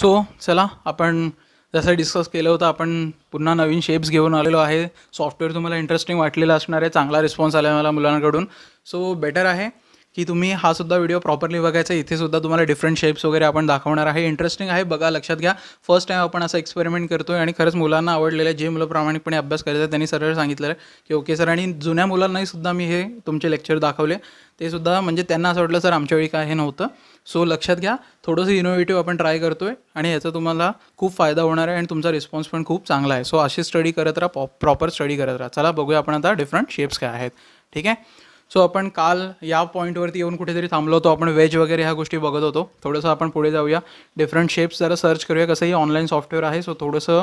so चला आपण जसं डिस्कस केलं होतं आपण पुन्हा नवीन शेप्स घेऊन आलेलो आहे सॉफ्टवेअर तुम्हाला इंटरेस्टिंग वाटलेलं असणार आहे चांगला रिस्पॉन्स आला मला मुलांकडून सो बेटर आहे की तुम्ही हा सुद्धा व्हिडिओ प्रॉपरली बघायचा इथे सुद्धा तुम्हाला डिफरंट शेप्स वगैरे आपण दाखवणार आहे इंटरेस्टिंग आहे बघा लक्षात घ्या फर्स्ट टाईम आपण असं एक्सपेरिमेंट करतो आहे आणि खरंच मुलांना आवडलेलं आहे जे मुलं प्रामाणिकपणे अभ्यास करायचा त्यांनी सरळ सांगितलं आहे की ओके सर आणि जुन्या मुलांनाही सुद्धा मी हे तुमचे लेक्चर दाखवले ते सुद्धा म्हणजे त्यांना असं वाटलं सर आमच्या वेळी काय हे नव्हतं सो लक्षात घ्या थोडंसं इनोव्हेटिव्ह आपण ट्राय करतो आहे आणि याचा तुम्हाला खूप फायदा होणार आहे आणि तुमचा रिस्पॉन्स पण खूप चांगला आहे सो अशी स्टडी करत राहा पॉ प्रॉपर स्टडी करत राहा चला बघूया आपण आता डिफरंट शेप्स काय आहेत ठीक आहे सो आपण काल या पॉईंटवरती येऊन कुठेतरी थांबलो होतो आपण वेज वगैरे ह्या गोष्टी बघत होतो थोडंसं आपण पुढे जाऊया डिफरंट शेप्स जरा सर्च करूया कसंही ऑनलाईन सॉफ्टवेअर आहे सो थोडंसं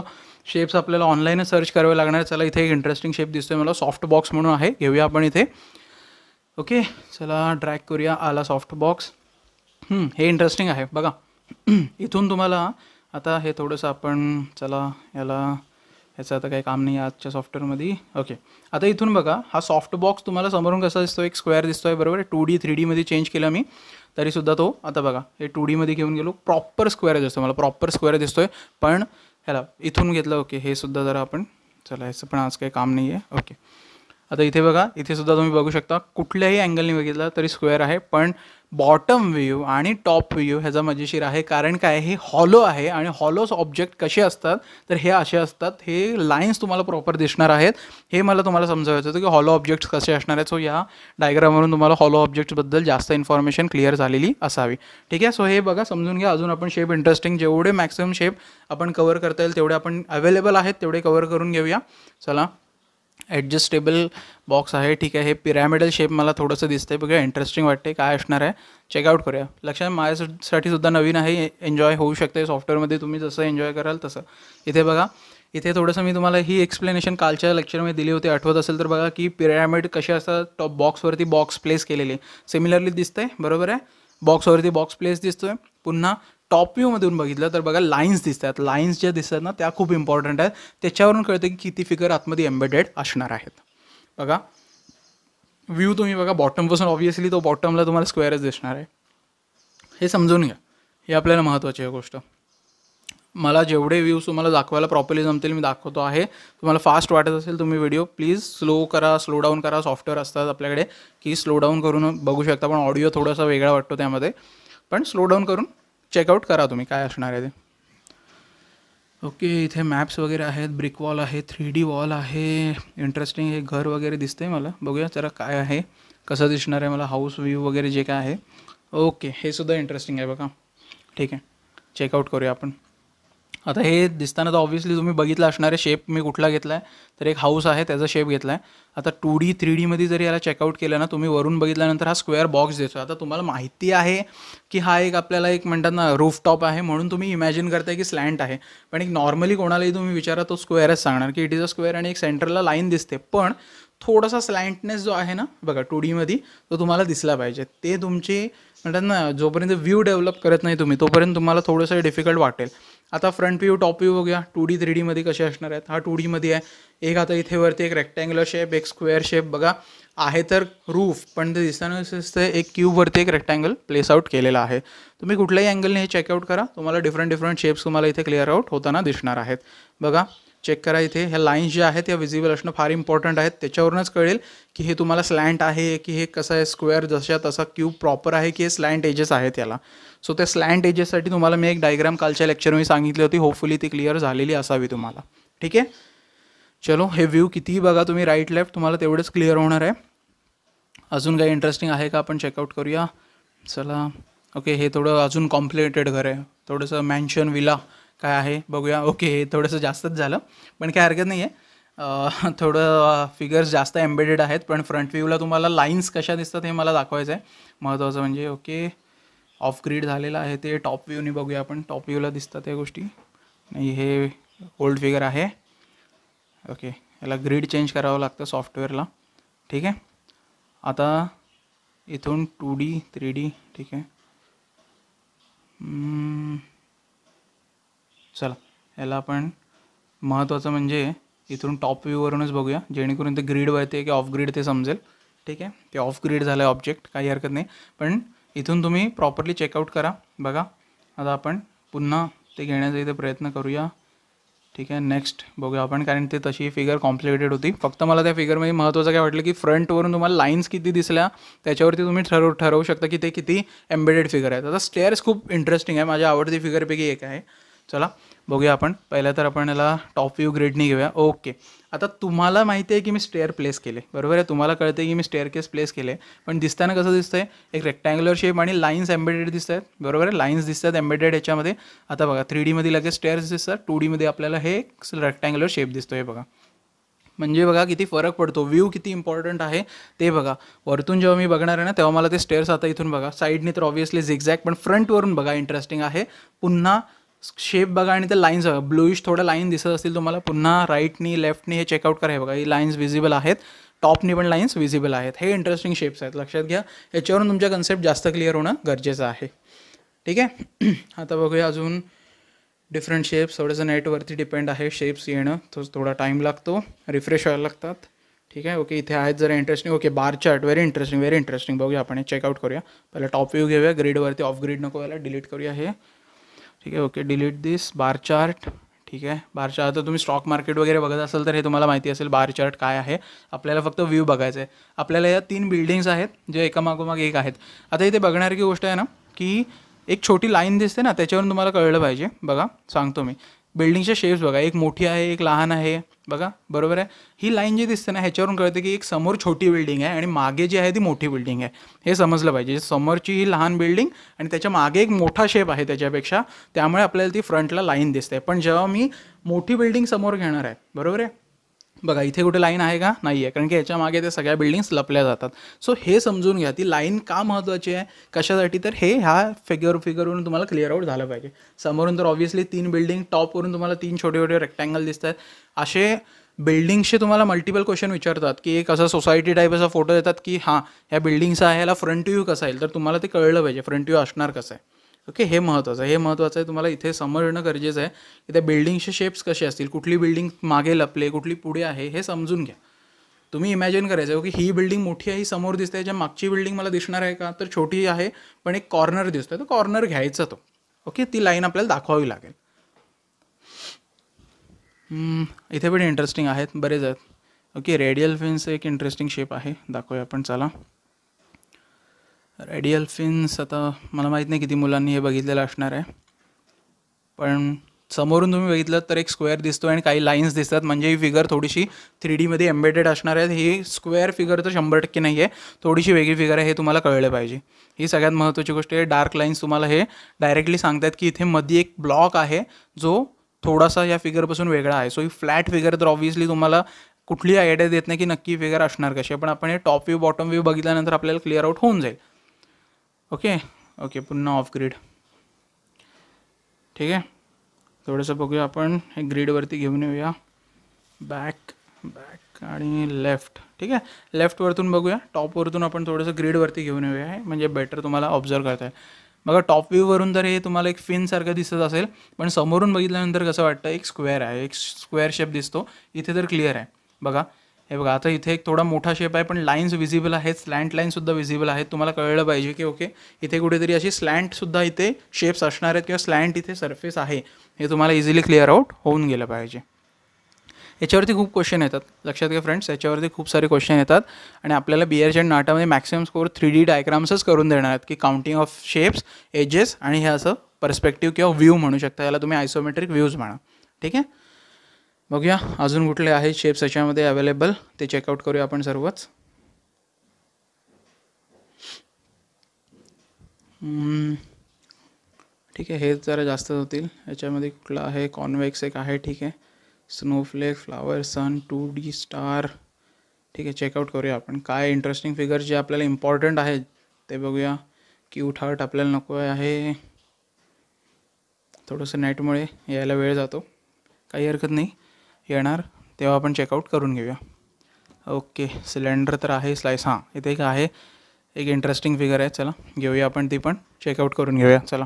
शेप्स आपल्याला ऑनलाईनच सर्च करावे लागणार चला इथे एक इंटरेस्टिंग शेप दिसतोय मला सॉफ्ट बॉक्स म्हणून आहे घेऊया आपण इथे ओके चला ट्रॅक करूया आला सॉफ्ट बॉक्स हे इंटरेस्टिंग आहे बघा इथून तुम्हाला आता हे थोडंसं आपण चला याला ह्याचं आता काही काम नाही आहे आजच्या सॉफ्टवेअरमध्ये ओके आता इथून बघा हा सॉफ्ट बॉक्स तुम्हाला समोरून कसा दिसतो एक स्क्वेअर दिसतो आहे बरोबर टू डी थ्री डीमध्ये चेंज केला मी तरीसुद्धा तो आता बघा हे टू डीमध्ये घेऊन गेलो प्रॉपर स्क्वेअर दिसतो मला प्रॉपर स्क्वेअर दिसतो आहे पण ह्याला इथून घेतलं ओके हे सुद्धा जरा आपण चला ह्याचं पण आज काही काम नाही आहे ओके आता इथे बघा इथे सुद्धा तुम्ही बघू शकता कुठल्याही अँगलने बघितला तरी स्क्वेअर आहे पण बॉटम व्ह्यू आणि टॉप व्ह्यू ह्याचा मजेशीर आहे कारण काय हे हॉलो आहे आणि हॉलोज ऑब्जेक्ट कसे असतात तर हे असे असतात हे लाईन्स तुम्हाला प्रॉपर दिसणार आहेत हे मला तुम्हाला समजायचं होतं की हॉलो ऑब्जेक्ट्स कसे असणार आहेत सो या डायग्रामवरून तुम्हाला हॉलो ऑब्जेक्ट्सबद्दल जास्त इन्फॉर्मेशन क्लिअर झालेली असावी ठीक आहे सो हे बघा समजून घ्या अजून आपण शेप इंटरेस्टिंग जेवढे मॅक्सिमम शेप आपण कवर करता येईल तेवढे आपण अवेलेबल आहेत तेवढे कवर करून घेऊया चला ॲडजस्टेबल बॉक्स आहे ठीक आहे हे पिरॅमिडल शेप मला थोडंसं दिसतंय बघा इंटरेस्टिंग वाटते काय असणार आहे चेकआउट करूया लक्षात माझ्यासाठी सुद्धा नवीन आहे एन्जॉय होऊ शकते सॉफ्टवेअरमध्ये तुम्ही जसं एन्जॉय कराल तसं इथे बघा इथे थोडंसं मी तुम्हाला ही एक्सप्लेनेशन कालच्या लेक्चरमध्ये दिली होती आठवत असेल तर बघा की पिरॅमिड कसे असतात टॉप बॉक्सवरती बॉक्स प्लेस केलेले सिमिलरली दिसतंय बरोबर आहे बॉक्सवरती बॉक्स प्लेस दिसतोय पुन्हा टॉप व्ह्यूमधून बघितलं तर बघा लाईन्स दिसतात लाईन्स ज्या दिसतात ना त्या खूप इम्पॉर्टंट आहेत त्याच्यावरून कळतं की किती फिगर आतमध्ये एम्बेडेड असणार आहेत बघा व्ह्यू तुम्ही बघा बॉटमपासून ऑब्व्हियसली तो बॉटमला तुम्हाला स्क्वेअरच दिसणार आहे हे समजून घ्या हे आपल्याला महत्त्वाची आहे गोष्ट मला जेवढे व्ह्यूज तुम्हाला दाखवायला प्रॉपरली जमतील मी दाखवतो आहे तुम्हाला फास्ट वाटत असेल तुम्ही व्हिडिओ प्लीज स्लो करा स्लो डाऊन करा सॉफ्टवेअर असतात आपल्याकडे की स्लो डाऊन करून बघू शकता पण ऑडिओ थोडासा वेगळा वाटतो त्यामध्ये पण स्लो डाऊन करून चेकआउट करा तुम्ही काय असणार आहे ते ओके इथे मॅप्स वगैरे आहेत ब्रिक वॉल आहे थ्री डी वॉल आहे इंटरेस्टिंग हे घर वगैरे दिसतंय मला बघूया जरा काय आहे कसं दिसणार आहे मला हाऊस व्ह्यू वगैरे जे काय आहे ओके हे सुद्धा इंटरेस्टिंग आहे बघा ठीक आहे चेकआउट करूया आपण आता हे दिसताना तर ऑब्व्हियसली तुम्ही बघितलं असणारे शेप मी कुठला घेतला आहे तर एक हाऊस आहे त्याचा शेप घेतला आहे आता टू डी थ्री डीमध्ये जरी याला चेकआउट केलं ना तुम्ही वरून बघितल्यानंतर हा स्क्वेअर बॉक्स देतो आता तुम्हाला माहिती आहे की हा एक आपल्याला एक म्हणतात ना रूफटॉप आहे म्हणून तुम्ही इमॅजिन करताय की स्लँट आहे पण एक नॉर्मली कोणालाही तुम्ही विचारा तो स्क्वेअरच सांगणार की इट इज अ स्क्वेअर आणि एक सेंटरला लाईन दिसते पण थोडासा स्लँटनेस जो आहे ना बघा टू डीमध्ये तो तुम्हाला दिसला पाहिजे ते तुमची म्हणतात ना जोपर्यंत व्ह्यू डेव्हलप करत नाही तुम्ही तोपर्यंत तुम्हाला थोडंसं डिफिकल्ट वाटेल आता फ्रंट व्ह्यू टॉप व्ह्यू बघूया टू डी थ्री डीमध्ये कसे असणार आहेत हा टू डीमध्ये आहे एक आता इथे वरती एक रेक्टँग्युलर शेप एक स्क्वेअर शेप बघा आहे तर रूफ पण ते दिसताना दिसतं एक क्यूबवरती एक रेक्टँगल प्लेस आउट केलेला आहे तुम्ही कुठल्याही अँगलने हे चेकआउट करा तुम्हाला डिफरंट डिफरंट शेप्स तुम्हाला इथे क्लिअर आउट होताना दिसणार आहेत बघा चेक करा इथे ह्या लाईन्स ज्या आहेत त्या विजिबल असणं फार इम्पॉर्टंट आहेत त्याच्यावरूनच कळेल की हे तुम्हाला स्लँट आहे की हे कसं आहे स्क्वेअर जशा तसा क्यूब प्रॉपर आहे की हे स्लँट एजेस आहेत त्याला सो त्या स्लँट एजेससाठी तुम्हाला मी एक डायग्राम कालच्या लेक्चरमध्ये सांगितली होती होपफुली ती क्लिअर झालेली असावी तुम्हाला ठीक आहे चलो हे व्ह्यू कितीही बघा तुम्ही राईट लेफ्ट तुम्हाला तेवढंच क्लिअर होणार आहे अजून काही इंटरेस्टिंग आहे का आपण चेकआउट करूया चला ओके हे थोडं अजून कॉम्प्लिकेटेड घर आहे थोडंसं मॅन्शन विला काय आहे बघूया ओके हे थोडंसं जास्तच झालं पण काय हरकत नाही आहे थोडं फिगर्स जास्त एम्बेडेड आहेत पण फ्रंट व्ह्यूला तुम्हाला लाईन्स कशा दिसतात हे मला दाखवायचं आहे महत्त्वाचं म्हणजे ओके ऑफ ग्रीड झालेलं आहे ते टॉप व्ह्यूने बघूया आपण टॉप व्ह्यूला दिसतात या गोष्टी नाही हे ओल्ड फिगर आहे ओके याला ग्रीड चेंज करावं लागतं सॉफ्टवेअरला ठीक आहे आता इथून टू डी थ्री डी ठीक आहे चला याला आपण महत्त्वाचं म्हणजे इथून टॉप व्ह्यूवरूनच बघूया जेणेकरून ते ग्रीड वळते की ऑफ ग्रीड ते समजेल ठीक आहे ते ऑफ ग्रीड झालं आहे ऑब्जेक्ट काही हरकत नाही पण इथून तुम्ही प्रॉपरली चेकआउट करा बघा आता आपण पुन्हा ते घेण्याचा इथे प्रयत्न करूया ठीक आहे नेक्स्ट बघूया आपण कारण ते तशी फिगर कॉम्प्लिकेटेड होती फक्त मला त्या फिगरमध्ये महत्त्वाचं काय वाटलं की फ्रंटवरून तुम्हाला लाईन्स किती दिसल्या त्याच्यावरती तुम्ही ठरवू ठरवू शकता की ते किती एम्बेडेड फिगर आहेत आता स्टेअर्स खूप इंटरेस्टिंग आहे माझ्या आवडती फिगरपैकी एक आहे चला बघूया आपण पहिल्या तर आपण याला टॉप व्ह्यू ग्रेडनी घेऊया ओके आता तुम्हाला माहिती आहे की मी स्टेअर प्लेस केले बरोबर आहे तुम्हाला कळते की मी स्टेअर केस प्लेस केले पण दिसताना कसं दिसतं आहे एक रेक्टँग्युलर शेप आणि लाईन्स एम्बेडेड दिसत आहेत बरोबर आहे लाईन्स दिसत आहेत एम्बेडेड याच्यामध्ये आता बघा थ्री डीमध्ये लगेच स्टेअर्स दिसतात टू डीमध्ये आपल्याला हे एक रेक्टँग्युलर शेप दिसतो आहे बघा म्हणजे बघा किती फरक पडतो व्ह्यू किती इम्पॉर्टंट आहे ते बघा वरतून जेव्हा मी बघणार आहे ना तेव्हा मला ते स्टेअर्स आता इथून बघा साईडने तर ऑब्व्हियसली झिगझॅग पण फ्रंटवरून बघा इंटरेस्टिंग आहे पुन्हा शेप बघा आणि त्या लाईन्स बघा ब्लूइश थोड्या लाईन दिसत असतील तुम्हाला पुन्हा राईटनी लेफ्टनी हे चेकआउट करा हे बघा ही लाईन्स विजिबल आहेत टॉपनी पण लाईन्स विजिबल आहेत हे इंटरेस्टिंग शेप्स आहेत लक्षात घ्या याच्यावरून तुमच्या कन्सेप्ट जास्त क्लिअर होणं गरजेचं आहे ठीक आहे आता बघूया अजून डिफरंट शेप्स थोडंसं नेटवरती डिपेंड आहे शेप्स येणं तो थोडा टाईम लागतो रिफ्रेश व्हायला लागतात ठीक आहे ओके इथे आहेत जरा interesting okay bar chart very interesting very interesting बघूया आपण चेकआउट करूया पहिला टॉप व्ह्यू घेऊया ग्रीडवरती ऑफ ग्रीड नको याला डिलीट करूया हे ठीक आहे okay delete this bar chart ठीक आहे बार चार्ट तर तुम्ही स्टॉक मार्केट वगैरे बघत असाल तर हे तुम्हाला माहिती असेल बार चार्ट काय आहे आपल्याला फक्त व्ह्यू बघायचा आहे आपल्याला या तीन बिल्डिंग्स आहेत जे एकामागोमाग एक आहेत आता इथे बघणारी गोष्ट आहे ना की एक छोटी लाईन दिसते ना त्याच्यावरून तुम्हाला कळलं पाहिजे बघा सांगतो मी बिल्डिंगच्या शेप्स बघा एक मोठी आहे एक लहान आहे बघा बरोबर आहे ही लाईन जी दिसते ना ह्याच्यावरून कळते की एक समोर छोटी बिल्डिंग आहे आणि मागे जी आहे ती मोठी बिल्डिंग आहे हे समजलं पाहिजे समोरची ही लहान बिल्डिंग आणि त्याच्या मागे एक मोठा शेप आहे त्याच्यापेक्षा त्यामुळे आपल्याला ती फ्रंटला लाईन दिसते पण जेव्हा मी मोठी बिल्डिंग समोर घेणार आहे बरोबर आहे बघा इथे कुठे लाईन आहे का नाही आहे कारण की याच्या मागे ते सगळ्या बिल्डिंग्स लपल्या जातात सो हे समजून घ्या ती लाईन का महत्त्वाची आहे कशासाठी तर हे ह्या फिगर फिगरवरून तुम्हाला क्लिअर आउट झालं पाहिजे समोरून तर ऑब्व्हियसली तीन बिल्डिंग टॉपवरून तुम्हाला तीन छोटे छोटे रेक्टँगल दिसत आहेत असे बिल्डिंग्सचे तुम्हाला मल्टिपल क्वेश्चन विचारतात की एक असा सोसायटी टाईप असा फोटो देतात की हां ह्या बिल्डिंगचा आहे ह्याला फ्रंट व्ह्यू कसा येईल तर तुम्हाला ते कळलं पाहिजे फ्रंट व्ह्यू असणार कसं आहे ओके हे महत्त्वाचं आहे हे महत्त्वाचं आहे तुम्हाला इथे समजणं गरजेचं आहे की त्या बिल्डिंगचे शेप्स कसे असतील कुठली बिल्डिंग मागे लपले कुठली पुढे आहे हे समजून घ्या तुम्ही इमॅजिन करायचं की ही बिल्डिंग मोठी आहे ही समोर दिसते आहे ज्या मागची बिल्डिंग मला दिसणार आहे का तर छोटी आहे पण एक कॉर्नर दिसतोय तर कॉर्नर घ्यायचा तो ओके ती लाईन आपल्याला दाखवावी लागेल इथे पण इंटरेस्टिंग आहेत बरेच आहेत ओके रेडियल फेन्स एक इंटरेस्टिंग शेप आहे दाखवूया आपण चला रेडियल फिन्स आता मला माहीत नाही किती मुलांनी हे बघितलेलं असणार आहे पण समोरून तुम्ही बघितलं तर एक स्क्वेअर दिसतो आणि काही लाईन्स दिसतात म्हणजे ही फिगर थोडीशी थ्री डीमध्ये एम्बेडेड असणार आहे ही स्क्वेअर फिगर तर शंभर टक्के नाही आहे थोडीशी वेगळी फिगर आहे हे तुम्हाला कळलं पाहिजे ही सगळ्यात महत्त्वाची गोष्ट आहे डार्क लाईन्स तुम्हाला हे डायरेक्टली सांगतात की इथे मध्ये एक ब्लॉक आहे जो थोडासा या फिगरपासून वेगळा आहे सो ही फ्लॅट फिगर तर ऑब्व्हियसली तुम्हाला कुठली आयडिया देत नाही की नक्की फिगर असणार कशी पण आपण हे टॉप व्ह्यू बॉटम व्ह्यू बघितल्यानंतर आपल्याला क्लिअर आउट होऊन जाईल ओके ओके पुन्हा ऑफ ग्रीड ठीक आहे थोडंसं बघूया आपण हे ग्रीडवरती घेऊन येऊया बॅक बॅक आणि लेफ्ट ठीक आहे लेफ्टवरतून बघूया टॉपवरतून आपण थोडंसं ग्रीडवरती घेऊन येऊया म्हणजे बेटर तुम्हाला ऑब्झर्व करता येईल बघा टॉप व्ह्यूवरून तर हे तुम्हाला एक फिनसारखं दिसत असेल पण समोरून बघितल्यानंतर कसं वाटतं एक स्क्वेअर आहे एक स्क्वेअर शेप दिसतो इथे तर क्लिअर आहे बघा हे बघा आता इथे एक थोडा मोठा शेप आहे पण लाईन्स विजिबल आहेत स्लँट सुद्धा विजिबल आहेत तुम्हाला कळलं पाहिजे की ओके इथे कुठेतरी अशी सुद्धा इथे शेप्स असणार आहेत किंवा स्लँट इथे सरफेस आहे हे तुम्हाला इझिली क्लिअर आउट होऊन गेलं पाहिजे याच्यावरती खूप क्वेश्चन येतात लक्षात घ्या फ्रेंड्स याच्यावरती खूप सारे क्वेश्चन येतात आणि आपल्याला बी एच नाटामध्ये मॅक्सिमम स्कोर थ्री डी डायग्राम्सच करून देणार आहेत की काउंटिंग ऑफ शेप्स एजेस आणि हे असं पर्स्पेक्टिव्ह किंवा व्ह्यू म्हणू शकता याला तुम्ही आयसोमेट्रिक व्ह्यूज म्हणा ठीक आहे बघूया अजून कुठले आहेत शेप्स याच्यामध्ये अवेलेबल ते चेकआउट करूया आपण सर्वच ठीक आहे हे जरा जास्त होतील याच्यामध्ये कुठलं आहे कॉन्वेक्स एक आहे ठीक आहे snowflake flower sun two D star ठीक आहे चेकआउट करूया आपण काय इंटरेस्टिंग फिगर जे आपल्याला इम्पॉर्टंट आहेत ते बघूया क्यूट हार्ट आपल्याला नको आहे थोडंसं नेटमुळे यायला वेळ जातो काही हरकत नाही अपन चेकआउट करून घेऊया ओके सिलेंडर तो है स्लाइस हाँ इथे एक आहे एक इंटरेस्टिंग फिगर है चला घेऊया आपण चेकआउट करून घेऊया चला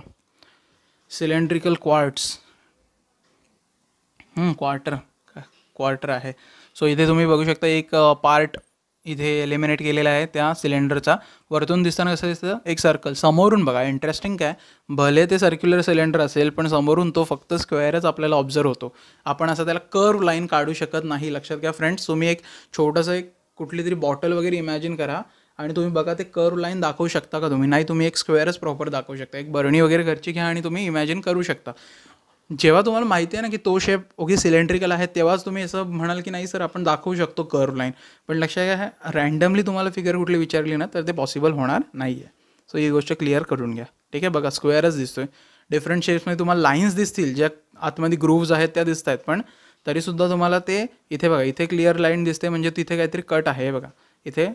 सिलेंड्रिकल क्वार्ट्स क्वार्टर क्वार्टर है सो इधे तुम्हें बढ़ू शकता एक पार्ट इथे एलिमिनेट केलेला आहे त्या सिलेंडरचा वरतून दिसताना कसं दिसतं एक सर्कल समोरून बघा इंटरेस्टिंग काय भले ते सर्क्युलर सिलेंडर असेल पण समोरून तो फक्त स्क्वेअरच आपल्याला ऑब्झर्व होतो आपण असं त्याला कर्व लाईन काढू शकत नाही लक्षात घ्या फ्रेंड्स तुम्ही एक छोटंसं एक कुठली तरी बॉटल वगैरे इमॅजिन करा आणि तुम्ही बघा ते कर्व लाईन दाखवू शकता का तुम्ही नाही तुम्ही एक स्क्वेअरच प्रॉपर दाखवू शकता एक बरणी वगैरे घरची घ्या आणि तुम्ही इमॅजिन करू शकता जेव्हा तुम्हाला माहिती आहे ना की तो शेप ओके सिलेंड्रिकल आहे तेव्हाच तुम्ही असं म्हणाल की नाही सर आपण दाखवू शकतो कर लाईन पण लक्षात घ्या रँडमली तुम्हाला फिगर कुठली विचारली ना तर ते पॉसिबल होणार नाही आहे सो ही गोष्ट क्लिअर करून घ्या ठीक आहे बघा स्क्वेअरच दिसतोय डिफरंट शेप्समध्ये तुम्हाला लाईन्स दिसतील ज्या आतमध्ये ग्रुव्ज आहेत त्या दिसत आहेत पण तरीसुद्धा तुम्हाला ते इथे बघा इथे क्लिअर लाईन दिसते म्हणजे तिथे काहीतरी कट आहे बघा इथे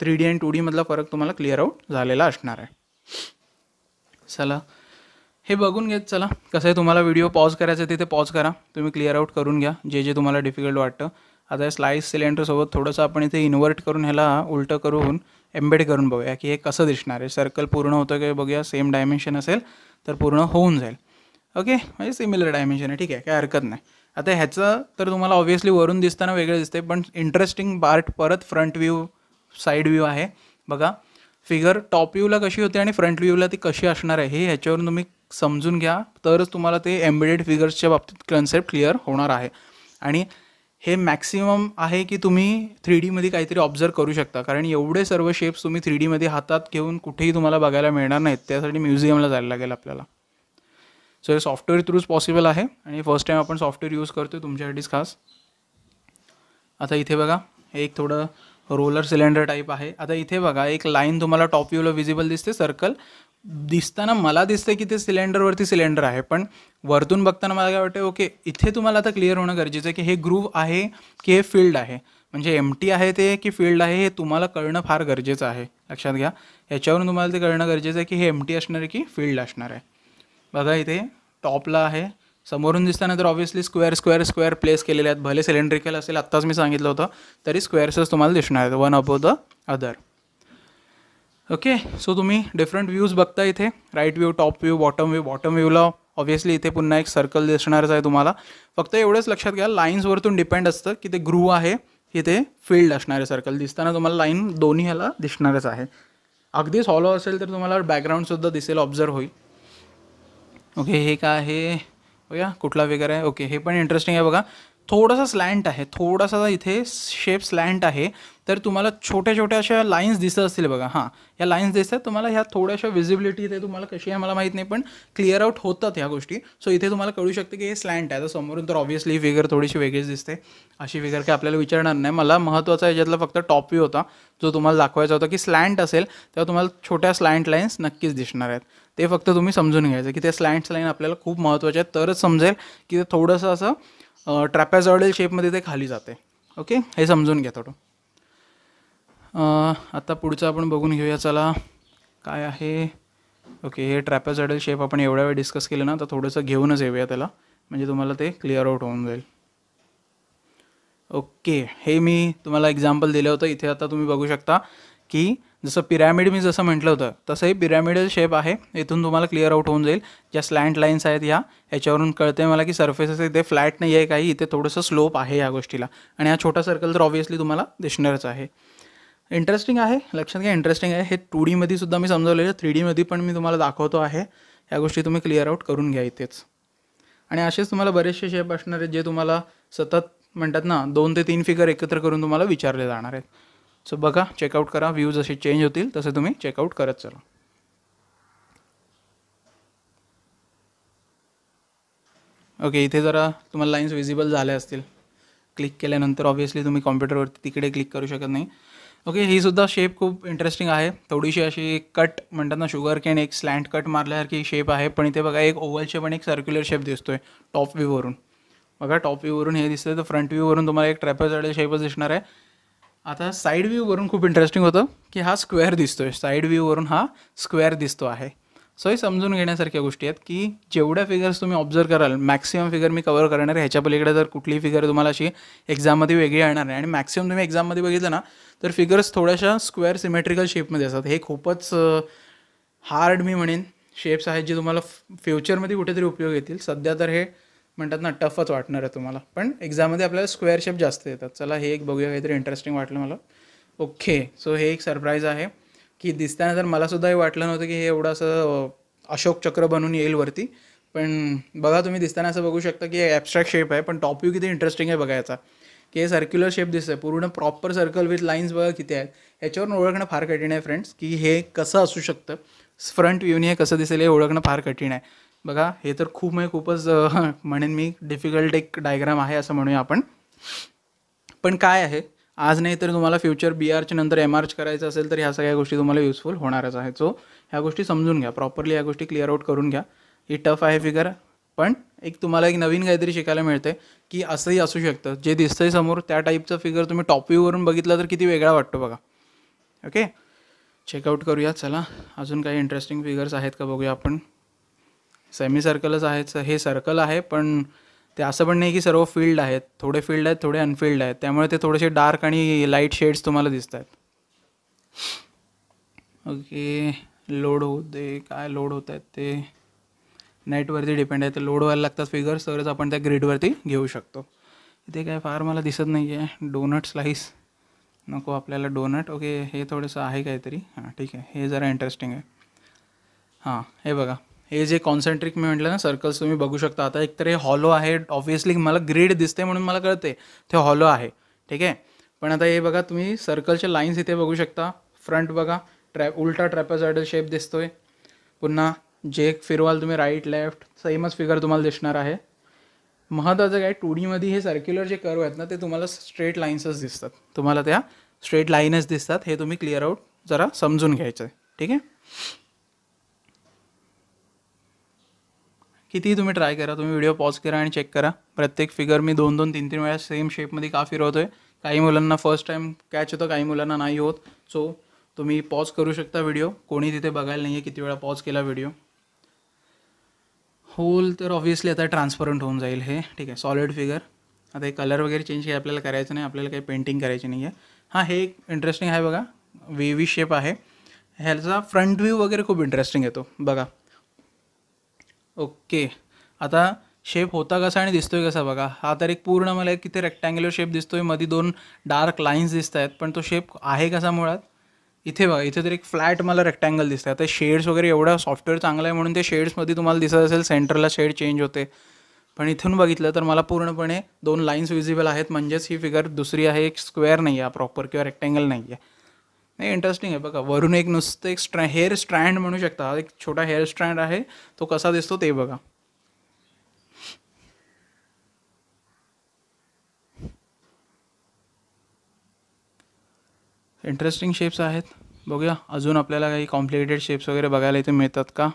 थ्री डी अँड टू डीमधला फरक तुम्हाला क्लिअर आउट झालेला असणार आहे चला हे बघून घेत चला कसं आहे तुम्हाला व्हिडिओ पॉज करायचं तिथे पॉज करा तुम्ही क्लिअर आउट करून घ्या जे जे तुम्हाला डिफिकल्ट वाटतं आता या स्लाईस सिलेंडरसोबत थोडंसं आपण इथे इन्व्हर्ट करून ह्याला उलटं करून एम्बेड करून बघूया की हे कसं दिसणार आहे सर्कल पूर्ण होतं की बघूया सेम डायमेन्शन असेल तर पूर्ण होऊन जाईल ओके म्हणजे सिमिलर डायमेन्शन आहे ठीक आहे काय हरकत नाही आता ह्याचं तर तुम्हाला ऑब्व्हियसली वरून दिसताना वेगळं दिसते पण इंटरेस्टिंग पार्ट परत फ्रंट व्ह्यू साईड व्ह्यू आहे बघा फिगर टॉप व्ह्यूला कशी होते आणि फ्रंट व्ह्यूला ती कशी असणार आहे हे ह्याच्यावरून तुम्ही समजून घ्या तरच तुम्हाला ते एम्बेडेड फिगर्सच्या बाबतीत कन्सेप्ट क्लिअर होणार आहे आणि हे मॅक्सिमम आहे की तुम्ही थ्री डीमध्ये काहीतरी ऑब्झर्व करू शकता कारण एवढे सर्व शेप्स तुम्ही थ्री डीमध्ये हातात घेऊन कुठेही तुम्हाला बघायला मिळणार नाहीत त्यासाठी म्युझियमला जायला लागेल आपल्याला सो हे सॉफ्टवेअर थ्रूच पॉसिबल आहे आणि फर्स्ट टाईम आपण सॉफ्टवेअर यूज करतो आहे तुमच्यासाठीच खास आता इथे बघा हे एक थोडं रोलर सिलेंडर टाईप आहे आता इथे बघा एक लाईन तुम्हाला टॉप व्ह्यूला विजिबल दिसते सर्कल दिसताना मला दिसते की ते सिलेंडरवरती सिलेंडर आहे पण वरतून बघताना मला काय वाटतं ओके इथे तुम्हाला आता क्लिअर होणं गरजेचं आहे की हे ग्रूव्ह आहे की हे फील्ड आहे म्हणजे एम टी आहे ते की फील्ड आहे हे तुम्हाला कळणं फार गरजेचं आहे लक्षात घ्या याच्यावरून तुम्हाला ते कळणं गरजेचं आहे की हे एम टी असणार आहे की फील्ड असणार आहे बघा इथे टॉपला आहे समोरून दिसताना तर obviously square square square place केलेले आहेत भले सिलेंड्रिकल असेल आत्ताच मी सांगितलं होतं तरी स्क्वेअर्सच तुम्हाला दिसणार आहेत one above the other okay so तुम्ही डिफरंट व्ह्यूज बघता इथे right view top view bottom view bottom व्ह्यूला ऑब्व्हियसली इथे पुन्हा एक सर्कल दिसणारच आहे तुम्हाला फक्त एवढंच लक्षात घ्या लाईन्सवरतून डिपेंड असतं की ते ग्रू आहे की ते फील्ड असणारे सर्कल दिसताना तुम्हाला लाईन दोन्ही ह्याला दिसणारच आहे अगदीच हॉलो असेल तर तुम्हाला बॅकग्राऊंडसुद्धा दिसेल ऑब्झर्व होईल ओके हे काय आहे या कुठला वगैरे आहे ओके हे पण इंटरेस्टिंग आहे बघा थोडासा स्लँट आहे थोडासा इथे शेप स्लँट आहे तर तुम्हाला छोट्या छोट्या अशा लाईन्स दिसत असतील बघा हां या लाईन्स दिसतात तुम्हाला ह्या थोड्याशा विजिबिलिटी इथे तुम्हाला कशी आहे मला माहीत नाही पण क्लिअर आउट होतात ह्या गोष्टी सो इथे तुम्हाला कळू शकते की हे स्लँट आहे तर समोरून तर ऑब्व्हियसली फिगर थोडीशी वेगळीच दिसते अशी फिगर काही आपल्याला विचारणार नाही मला महत्त्वाचा याच्यातला फक्त टॉप व्ह्यू होता जो तुम्हाला दाखवायचा होता की स्लँट असेल तेव्हा तुम्हाला छोट्या स्लँट लाईन्स नक्कीच दिसणार आहेत ते फक्त तुम्ही समजून घ्यायचं की ते स्लॅन्ट्स लाईन आपल्याला खूप महत्त्वाचे आहे तरच समजेल की ते थोडंसं असं ट्रॅपॅझॉडेल शेपमध्ये ते खाली जाते ओके हे समजून घ्या थोडं आता पुढचं आपण बघून घेऊया चला काय आहे ओके हे ट्रॅपॅझॉडेल शेप आपण एवढ्या वेळ डिस्कस केलं ना तर थोडंसं घेऊनच येऊया त्याला म्हणजे तुम्हाला ते क्लिअर आउट होऊन जाईल ओके हे मी तुम्हाला एक्झाम्पल दिलं होतं इथे आता तुम्ही बघू शकता की जसं पिरॅमिड मी जसं म्हटलं होतं तसंही पिरॅमिडल शेप आहे इथून तुम्हाला क्लिअर आउट होऊन जाईल ज्या स्लँड लाईन्स आहेत ह्या याच्यावरून कळते मला की सर्फेसेस इथे फ्लॅट नाही आहे काही इथे थोडंसं स्लोप आहे या गोष्टीला आणि हा छोटा सर्कल तर ऑब्व्हियसली तुम्हाला दिसणारच आहे इंटरेस्टिंग आहे लक्षात घ्या इंटरेस्टिंग आहे हे टू मध्ये सुद्धा मी समजवलेलं थ्री डीमध्ये पण मी तुम्हाला दाखवतो आहे या गोष्टी तुम्ही क्लिअर आउट करून घ्या इथेच आणि असेच तुम्हाला बरेचसे शेप असणार आहेत जे तुम्हाला सतत म्हणतात ना दोन ते तीन फिगर एकत्र करून तुम्हाला विचारले जाणार आहेत सो बघा चेकआउट करा व्ह्यूज असे चेंज होतील तसे तुम्ही चेकआउट करत चला ओके इथे जरा तुम्हाला लाईन्स विजिबल झाल्या असतील क्लिक केल्यानंतर ऑब्व्हियसली तुम्ही कॉम्प्युटरवरती तिकडे क्लिक करू शकत नाही ओके ही सुद्धा शेप खूप इंटरेस्टिंग आहे थोडीशी अशी कट म्हणतात ना शुगर कॅन एक स्लँट कट मारल्यासारखी शेप आहे पण इथे बघा एक ओव्हल शेप आणि एक सर्क्युलर शेप दिसतो आहे टॉप व्ह्यूवरून बघा टॉप व्ह्यूवरून हे दिसतं तर फ्रंट व्ह्यूवरून तुम्हाला एक ट्रॅपर शेपच दिसणार आहे आता साईड व्ह्यूवरून खूप इंटरेस्टिंग होतं की हा स्क्वेअर दिसतो आहे साईड व्ह्यूवरून हा स्क्वेअर दिसतो आहे सो हे समजून घेण्यासारख्या गोष्टी आहेत की जेवढ्या फिगर्स तुम्ही ऑब्झर्व कराल मॅक्सिमम फिगर मी कवर करणार आहे ह्याच्या पलीकडे जर कुठलीही फिगर तुम्हाला अशी एक्झाममध्ये वेगळी येणार नाही आणि मॅक्सिमम तुम्ही एक्झाममध्ये बघितलं ना तर फिगर्स थोड्याशा स्क्वेअर सिमेट्रिकल शेपमध्ये असतात हे खूपच हार्ड मी म्हणेन शेप्स आहेत जे तुम्हाला फ्युचरमध्ये कुठेतरी उपयोग येतील सध्या तर हे म्हणतात ना टफच वाटणार आहे तुम्हाला पण एक्झाममध्ये आपल्याला स्क्वेअर शेप जास्त येतात चला हे एक बघूया काहीतरी इंटरेस्टिंग वाटलं मला ओके सो हे एक सरप्राईज आहे की दिसताना तर मलासुद्धा हे वाटलं नव्हतं की हे एवढं असं अशोक चक्र बनून येईल वरती पण बघा तुम्ही दिसताना असं बघू शकता की ॲबस्ट्रॅक्ट शेप आहे पण टॉप व्यू किती इंटरेस्टिंग आहे बघायचा की हे सर्क्युलर शेप दिसतं आहे पूर्ण प्रॉपर सर्कल विथ लाईन्स बघा किती आहेत ह्याच्यावरून ओळखणं फार कठीण आहे फ्रेंड्स की हे कसं असू शकतं फ्रंट व्ह्यूने हे कसं दिसेल हे ओळखणं फार कठीण आहे बघा हे तर खूप म्हणजे खूपच म्हणेन मी डिफिकल्ट एक डायग्राम आहे असं म्हणूया आपण पण काय आहे आज नाही तर तुम्हाला फ्युचर बी आरच्या नंतर एम आरच करायचं असेल तर ह्या सगळ्या गोष्टी तुम्हाला युजफुल होणारच आहे सो ह्या गोष्टी समजून घ्या प्रॉपरली ह्या गोष्टी क्लिअर आउट करून घ्या ही टफ आहे फिगर पण एक तुम्हाला एक नवीन काहीतरी शिकायला मिळते की असंही असू शकतं जे दिसतंय समोर त्या टाईपचं फिगर तुम्ही टॉप बघितलं तर किती वेगळा वाटतो बघा ओके चेकआउट करूया चला अजून काही इंटरेस्टिंग फिगर्स आहेत का बघूया आपण सेमी सर्कलच आहे हे सर्कल आहे पण ते असं पण नाही की सर्व फील्ड आहेत थोडे फील्ड आहेत थोडे अनफिल्ड आहेत त्यामुळे ते थोडेसे डार्क आणि लाईट शेड्स तुम्हाला दिसत आहेत ओके लोड होते काय लोड होत आहेत ते नेटवरती डिपेंड आहे ते लोड व्हायला लागतात फिगर्स तरच आपण त्या ग्रीडवरती घेऊ शकतो इथे काय फार मला दिसत नाही आहे डोनट स्लाईस नको आपल्याला डोनट ओके हे थोडंसं आहे काहीतरी हां ठीक आहे हे जरा इंटरेस्टिंग आहे हां हे बघा हे जे कॉन्सन्ट्रिक मी म्हटलं ना सर्कल्स तुम्ही बघू शकता आता एकतर हे हॉलो आहे ऑब्व्हियसली मला ग्रीड दिसते म्हणून मला कळते ते हॉलो आहे ठीक आहे पण आता हे बघा तुम्ही सर्कलचे लाईन्स इथे बघू शकता फ्रंट बघा ट्रॅ उलटा ट्रॅपेझॉइडल शेप दिसतोय पुन्हा जे फिरवाल तुम्ही राईट लेफ्ट सेमच फिगर तुम्हाला दिसणार आहे महत्त्वाचं काय टू डीमध्ये हे सर्क्युलर जे कर्व आहेत ना ते तुम्हाला स्ट्रेट लाईन्सच दिसतात तुम्हाला त्या स्ट्रेट लाईनच दिसतात हे तुम्ही क्लिअर आउट जरा समजून घ्यायचं आहे ठीक आहे कितीही तुम्ही ट्राय करा तुम्ही व्हिडिओ पॉज करा आणि चेक करा प्रत्येक फिगर मी दोन दोन तीन तीन वेळा सेम शेपमध्ये का फिरवतो आहे काही मुलांना फर्स्ट टाईम कॅच होतं काही मुलांना नाही होत सो तुम्ही पॉज करू शकता व्हिडिओ कोणी तिथे बघायला नाही आहे किती वेळा पॉज केला व्हिडिओ होल तर ऑब्व्हियसली आता ट्रान्सपरंट होऊन जाईल हे ठीक आहे सॉलिड फिगर आता हे कलर वगैरे चेंज काही आपल्याला करायचं नाही आपल्याला काही पेंटिंग करायची नाही आहे हां हे एक इंटरेस्टिंग आहे बघा वेवी शेप आहे ह्याचा फ्रंट व्ह्यू वगैरे खूप इंटरेस्टिंग येतो बघा ओके आता शेप होता कसा आणि दिसतोय कसा बघा हा तर एक पूर्ण मला एक इथे रेक्टँग्युलर शेप दिसतोय मध्ये दोन डार्क लाईन्स दिसत आहेत पण तो शेप आहे कसा मुळात इथे बघा इथे तर एक फ्लॅट मला रेक्टँगल दिसतं आता शेड्स वगैरे एवढा सॉफ्टवेअर चांगला आहे म्हणून ते शेड्समध्ये तुम्हाला दिसत असेल सेंटरला शेड चेंज होते पण इथून बघितलं तर मला पूर्णपणे दोन लाईन्स विजिबल आहेत म्हणजेच ही फिगर दुसरी आहे एक स्क्वेअर नाही आहे प्रॉपर किंवा रेक्टँगल नाही आहे नाही इंटरेस्टिंग आहे बघा वरून एक नुसतं एक स्ट्रॅ हेअर स्ट्रँड म्हणू शकता एक छोटा हेअर स्ट्रँड आहे तो कसा दिसतो ते बघा इंटरेस्टिंग शेप्स आहेत बघूया अजून आपल्याला काही कॉम्प्लिकेटेड शेप्स वगैरे बघायला इथे मिळतात का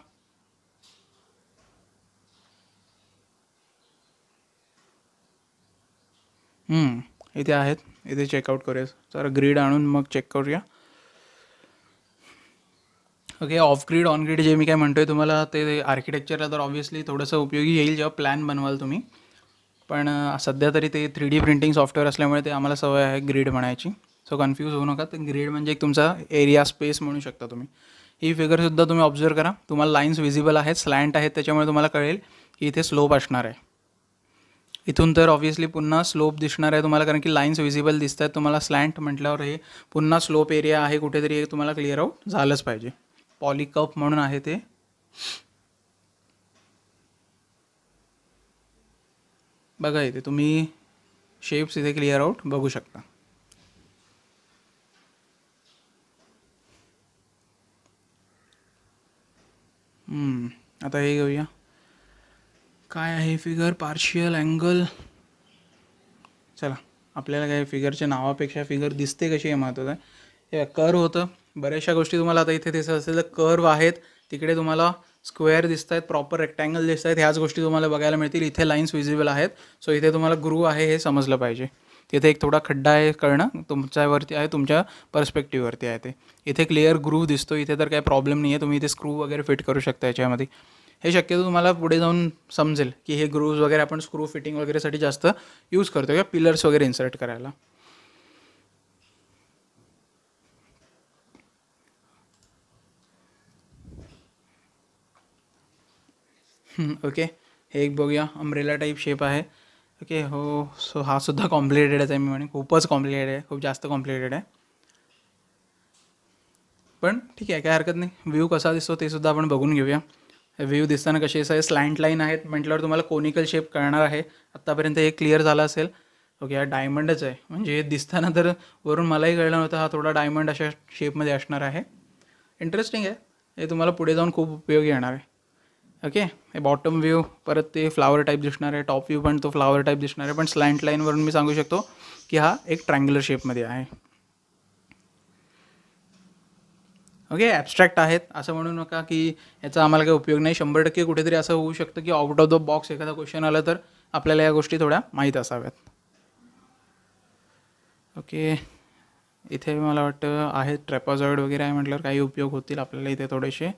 इथे आहेत इथे चेकआउट करूया जरा ग्रीड आणून मग चेक करूया okay off grid on grid जे मी काय म्हणतोय तुम्हाला ते आर्किटेक्चरला तर ऑब्व्हियसली थोडंसं उपयोगी येईल जेव्हा प्लॅन बनवाल तुम्ही पण सध्या तरी ते थ्री डी प्रिंटिंग सॉफ्टवेअर असल्यामुळे ते आम्हाला सवय आहे ग्रीड म्हणायची सो कन्फ्यूज होऊ नका तर ग्रीड म्हणजे एक तुमचा एरिया स्पेस म्हणू शकता तुम्ही ही फिगरसुद्धा तुम्ही ऑब्झर्व करा तुम्हाला लाईन्स विजिबल आहेत स्लँट आहेत त्याच्यामुळे तुम्हाला कळेल की इथे स्लोप असणार आहे इथून तर ऑब्व्हियसली पुन्हा स्लोप दिसणार आहे तुम्हाला कारण की लाईन्स विजिबल दिसत आहेत तुम्हाला स्लँट म्हटल्यावर हे पुन्हा स्लोप एरिया आहे कुठेतरी हे तुम्हाला क्लिअर आउट झालंच पाहिजे पॉलिकप म्हणून आहे ते बघा इथे तुम्ही शेप्स इथे क्लिअर आउट बघू शकता आता हे घेऊया काय आहे फिगर पार्शियल अँगल चला आपल्याला काय फिगरच्या नावापेक्षा फिगर दिसते कशी हे महत्त्वाचं आहे कर होतं बऱ्याचशा गोष्टी तुम्हाला आता इथे दिसत असेल तर कर्व आहेत तिकडे तुम्हाला स्क्वेअर दिसत आहेत प्रॉपर रेक्टँगल दिसत आहेत ह्याच गोष्टी तुम्हाला बघायला मिळतील इथे लाईन्स विजिबल आहेत सो इथे तुम्हाला गुरु आहे हे समजलं पाहिजे तिथे एक थोडा खड्डा आहे कळणं तुमच्यावरती आहे तुमच्या पर्स्पेक्टिव्हवरती आहे ते इथे क्लिअर ग्रू दिसतो इथे तर काही प्रॉब्लेम नाही आहे तुम्ही इथे स्क्रू वगैरे फिट करू शकता याच्यामध्ये हे शक्यतो तुम्हाला पुढे जाऊन समजेल की हे ग्रुव्ज वगैरे आपण स्क्रू फिटिंग वगैरेसाठी जास्त यूज करतो किंवा पिलर्स वगैरे इन्सर्ट करायला ओके हे एक बघूया अम्ब्रेला टाईप शेप आहे ओके हो सो हा सुद्धा कॉम्प्लिकेटेडच आहे मी म्हणे खूपच कॉम्प्लिकेटेड आहे खूप जास्त कॉम्प्लिकेटेड आहे पण ठीक आहे काय हरकत नाही व्ह्यू कसा दिसतो ते सुद्धा आपण बघून घेऊया व्ह्यू दिसताना कसे आहे स्लँट लाईन आहेत म्हटल्यावर तुम्हाला कोनिकल शेप कळणार आहे आत्तापर्यंत हे क्लिअर झालं असेल ओके हा डायमंडच आहे म्हणजे दिसताना तर वरून मलाही कळलं नव्हतं हा थोडा डायमंड अशा शेपमध्ये असणार आहे इंटरेस्टिंग आहे हे तुम्हाला पुढे जाऊन खूप उपयोगी येणार आहे ओके हे बॉटम व्ह्यू परत ते फ्लावर टाईप दिसणार आहे टॉप व्ह्यू पण तो फ्लावर टाईप दिसणार आहे पण स्लँट लाईनवरून मी सांगू शकतो की हा एक ट्रँग्युलर शेपमध्ये आहे ओके ॲबस्ट्रॅक्ट आहेत असं म्हणू नका की याचा आम्हाला काही उपयोग नाही शंभर टक्के कुठेतरी असं होऊ शकतं की आउट ऑफ द बॉक्स एखादा क्वेश्चन आला तर आपल्याला या गोष्टी थोड्या माहीत असाव्यात ओके इथे मला वाटतं आहेत ट्रॅपाझॉइड वगैरे आहे म्हटल्यावर काही उपयोग होतील आपल्याला इथे थोडेसे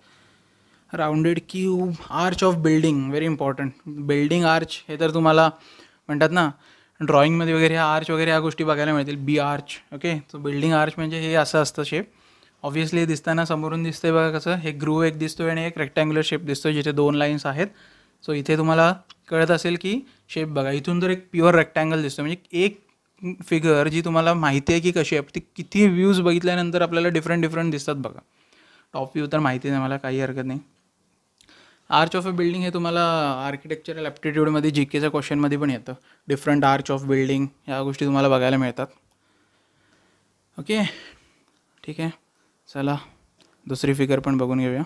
rounded cube arch of building very important building arch हे तर तुम्हाला म्हणतात ना ड्रॉइंगमध्ये वगैरे ह्या आर्च वगैरे ह्या गोष्टी बघायला मिळतील B arch okay so building arch म्हणजे हे असं असतं शेप ऑब्व्हियसली दिसताना समोरून दिसतंय बघा कसं हे ग्रू एक दिसतोय आणि एक रेक्टँग्युलर शेप दिसतोय जिथे दोन लाईन्स आहेत सो इथे तुम्हाला कळत असेल की शेप बघा इथून तर एक प्युअर रेक्टँगल दिसतो म्हणजे एक फिगर जी तुम्हाला माहिती आहे की कशी आहे ती किती व्ह्यूज बघितल्यानंतर आपल्याला डिफरंट डिफरंट दिसतात बघा टॉप व्ह्यू तर माहिती नाही मला काही हरकत नाही आर्च ऑफ अ बिल्डिंग हे तुम्हाला आर्किटेक्चरल ॲप्टिट्यूडमध्ये जी केच्या क्वेश्चनमध्ये पण येतं डिफरंट आर्च ऑफ बिल्डिंग या गोष्टी तुम्हाला बघायला मिळतात ओके ठीक आहे चला दुसरी फिगर पण बघून घेऊया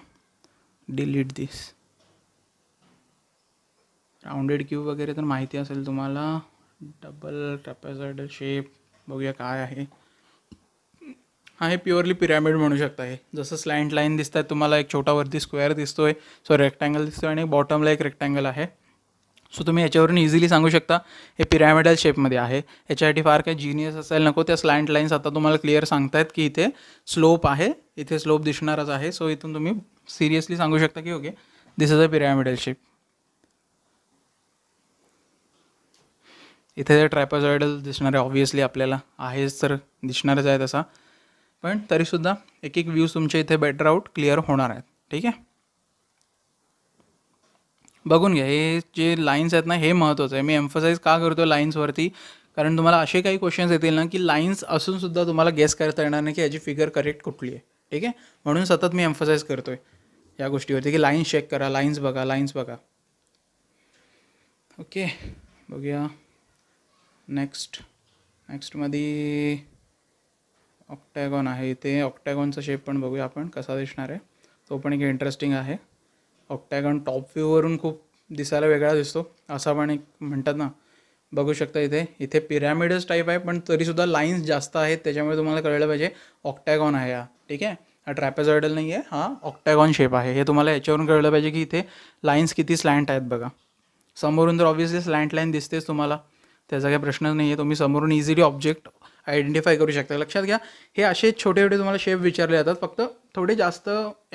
डिलीट दिस राऊंडेड क्यूब वगैरे तर माहिती असेल तुम्हाला डबल ट्रॅपेझायडल शेप बघूया काय आहे हा हे प्युअरली पिरॅमिड म्हणू शकता हे जसं स्लँट लाईन दिसत आहे तुम्हाला एक छोटा वरती स्क्वेअर दिसतो आहे सो रेक्टँगल दिसतो आहे आणि बॉटमला एक रेक्टँगल आहे सो तुम्ही याच्यावरून इझिली सांगू शकता हे पिरॅमिडल शेपमध्ये आहे याच्यासाठी फार काही जिनियस असायला नको त्या स्लँट लाईन्स आता तुम्हाला क्लिअर सांगतायत की इथे स्लोप आहे इथे स्लोप दिसणारच आहे सो इथून तुम्ही सिरियसली सांगू शकता की okay this is a pyramidal shape इथे जर ट्रॅपॉझॉइडल दिसणार आहे ऑब्व्हियसली आपल्याला आहेच तर दिसणारच आहे तसा पण तरीसुद्धा एक एक व्ह्यूज तुमच्या इथे बेटर आउट क्लिअर होणार आहेत ठीक आहे बघून घ्या हे जे लाईन्स आहेत ना हे महत्त्वाचं आहे मी एम्फसाईज का करतो लाईन्सवरती कारण तुम्हाला असे काही क्वेश्चन्स येतील ना की लाईन्स असूनसुद्धा तुम्हाला गेस करता येणार नाही की याची फिगर करेक्ट कुठली आहे ठीक आहे म्हणून सतत मी एम्फसाईज करतो आहे या गोष्टीवरती की लाईन्स चेक करा लाईन्स बघा लाईन्स बघा ओके बघूया नेक्स्ट नेक्स्टमध्ये ऑक्टॅगॉन आहे इथे ऑक्टॅगॉनचा शेप पण बघूया आपण कसा दिसणार आहे तो पण एक इंटरेस्टिंग आहे ऑक्टॅगॉन टॉप व्ह्यूवरून खूप दिसायला वेगळा दिसतो असा पण एक म्हणतात ना बघू शकता इथे इथे पिरॅमिडच टाईप आहे पण तरीसुद्धा लाईन्स जास्त आहेत त्याच्यामुळे तुम्हाला कळलं पाहिजे ऑक्टॅगॉन आहे हा ठीक आहे हा ट्रॅपेझॉइडल नाही आहे हा ऑक्टॅगॉन शेप आहे हे तुम्हाला याच्यावरून कळलं पाहिजे की इथे लाईन्स किती स्लँट आहेत बघा समोरून तर ऑब्व्हियसली स्लँट लाईन दिसतेच तुम्हाला त्याचा काही प्रश्नच नाही आहे तुम्ही समोरून इझिली ऑब्जेक्ट आयडेंटिफाय करू शकता लक्षात घ्या हे असे छोटे छोटे तुम्हाला शेप विचारले जातात फक्त थोडे जास्त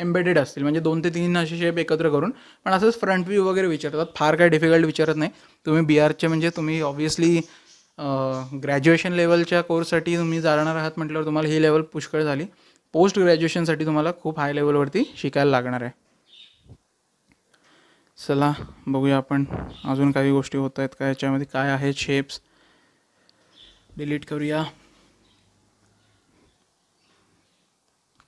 एम्बेडेड असतील म्हणजे दोन ते तीन असे शेप एकत्र करून पण असंच फ्रंट व्ह्यू वगैरे विचारतात फार काय डिफिकल्ट विचारत नाही तुम्ही बी आरचे म्हणजे तुम्ही ऑब्व्हियसली ग्रॅज्युएशन लेवलच्या कोर्ससाठी तुम्ही जाणार आहात म्हटल्यावर तुम्हाला ही लेवल पुष्कळ झाली पोस्ट ग्रॅज्युएशनसाठी तुम्हाला खूप हाय लेवलवरती शिकायला लागणार आहे चला बघूया आपण अजून काही गोष्टी होत आहेत का याच्यामध्ये काय आहे शेप्स डिलीट करूया